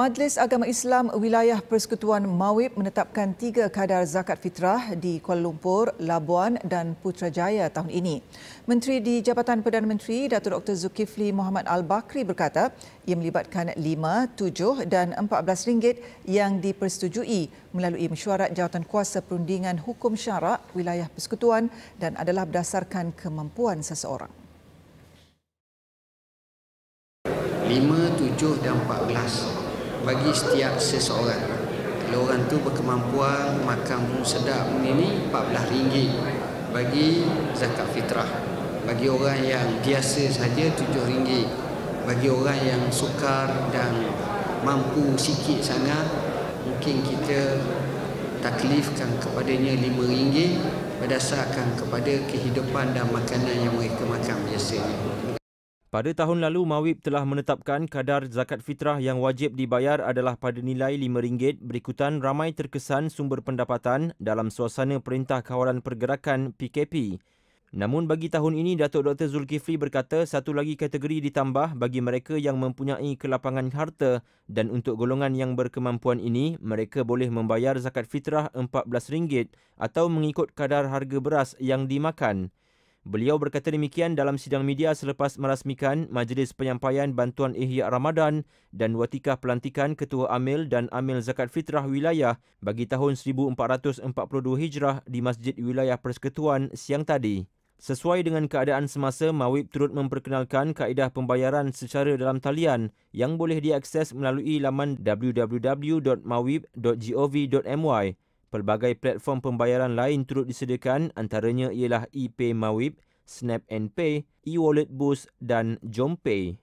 Majlis Agama Islam Wilayah Persekutuan Mawib menetapkan tiga kadar zakat fitrah di Kuala Lumpur, Labuan dan Putrajaya tahun ini. Menteri di Jabatan Perdana Menteri, Datuk Dr. Zulkifli Mohamad Al-Bakri berkata ia melibatkan RM5, RM7 dan RM14 yang dipersetujui melalui mesyuarat jawatan kuasa perundingan hukum syarak wilayah persekutuan dan adalah berdasarkan kemampuan seseorang. 5, 7 dan 14 bagi setiap seseorang kalau orang tu berkemampuan makan bumbu sedap ini RM14 bagi zakat fitrah bagi orang yang biasa saja RM7 bagi orang yang sukar dan mampu sikit sangat mungkin kita taklifkan kepadanya RM5 berdasarkan kepada kehidupan dan makanan yang mereka makan biasanya pada tahun lalu, Mawib telah menetapkan kadar zakat fitrah yang wajib dibayar adalah pada nilai RM5 berikutan ramai terkesan sumber pendapatan dalam suasana Perintah Kawalan Pergerakan PKP. Namun bagi tahun ini, Datuk Dr. Zulkifli berkata satu lagi kategori ditambah bagi mereka yang mempunyai kelapangan harta dan untuk golongan yang berkemampuan ini, mereka boleh membayar zakat fitrah RM14 atau mengikut kadar harga beras yang dimakan. Beliau berkata demikian dalam sidang media selepas merasmikan Majlis Penyampaian Bantuan Ihya Ramadan dan Watikah Pelantikan Ketua Amil dan Amil Zakat Fitrah Wilayah bagi tahun 1442 Hijrah di Masjid Wilayah Persekutuan siang tadi. Sesuai dengan keadaan semasa, Mawib turut memperkenalkan kaedah pembayaran secara dalam talian yang boleh diakses melalui laman www.mawib.gov.my. Pelbagai platform pembayaran lain turut disediakan antaranya ialah ePay Mawib, Snap Pay, eWallet Boost dan JomPay.